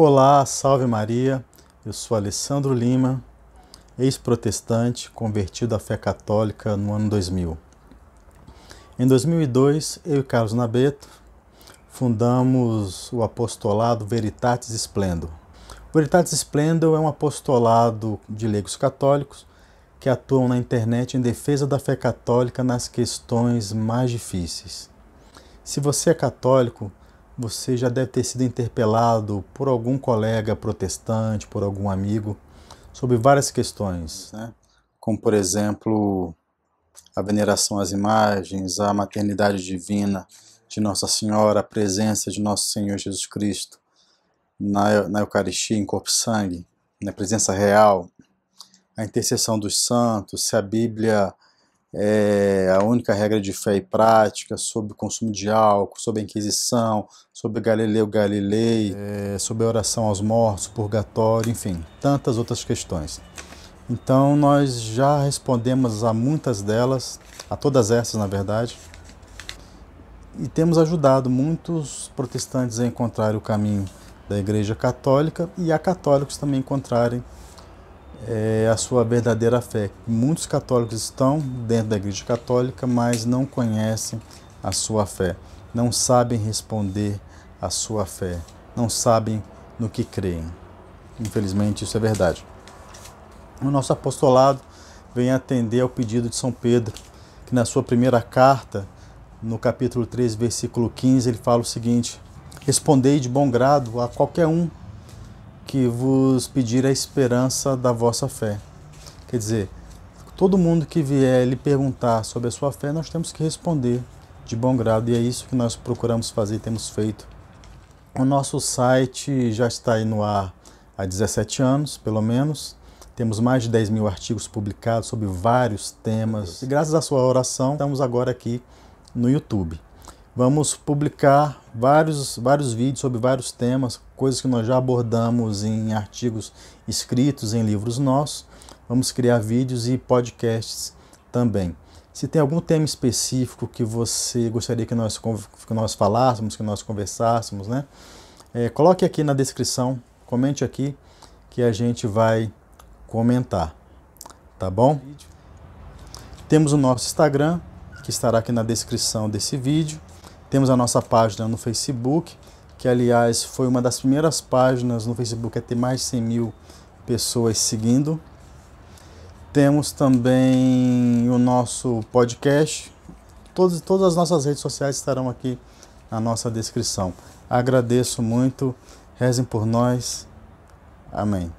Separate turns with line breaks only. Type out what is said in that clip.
Olá, salve Maria. Eu sou Alessandro Lima, ex-protestante, convertido à fé católica no ano 2000. Em 2002, eu e Carlos Nabeto fundamos o apostolado Veritatis Splendor. Veritatis Splendor é um apostolado de leigos católicos que atuam na internet em defesa da fé católica nas questões mais difíceis. Se você é católico, você já deve ter sido interpelado por algum colega protestante, por algum amigo, sobre várias questões, né? como, por exemplo, a veneração às imagens, a maternidade divina de Nossa Senhora, a presença de Nosso Senhor Jesus Cristo na, na Eucaristia, em corpo e sangue, na presença real, a intercessão dos santos, se a Bíblia é, a única regra de fé e prática, sobre o consumo de álcool, sobre a Inquisição, sobre Galileu Galilei, é, sobre a oração aos mortos, purgatório, enfim, tantas outras questões. Então nós já respondemos a muitas delas, a todas essas na verdade, e temos ajudado muitos protestantes a encontrar o caminho da Igreja Católica e a católicos também encontrarem é, a sua verdadeira fé. Muitos católicos estão dentro da Igreja Católica, mas não conhecem a sua fé, não sabem responder a sua fé, não sabem no que creem. Infelizmente, isso é verdade. O nosso apostolado vem atender ao pedido de São Pedro, que na sua primeira carta, no capítulo 3, versículo 15, ele fala o seguinte: Respondei de bom grado a qualquer um que vos pedir a esperança da vossa fé. Quer dizer, todo mundo que vier lhe perguntar sobre a sua fé, nós temos que responder de bom grado, e é isso que nós procuramos fazer e temos feito. O nosso site já está aí no ar há 17 anos, pelo menos. Temos mais de 10 mil artigos publicados sobre vários temas. E graças à sua oração, estamos agora aqui no YouTube. Vamos publicar vários, vários vídeos sobre vários temas, coisas que nós já abordamos em artigos escritos em livros nossos. Vamos criar vídeos e podcasts também. Se tem algum tema específico que você gostaria que nós, que nós falássemos, que nós conversássemos, né? É, coloque aqui na descrição, comente aqui que a gente vai comentar. Tá bom? Temos o nosso Instagram, que estará aqui na descrição desse vídeo. Temos a nossa página no Facebook, que aliás foi uma das primeiras páginas no Facebook a ter mais de 100 mil pessoas seguindo. Temos também o nosso podcast. Todas, todas as nossas redes sociais estarão aqui na nossa descrição. Agradeço muito, rezem por nós. Amém.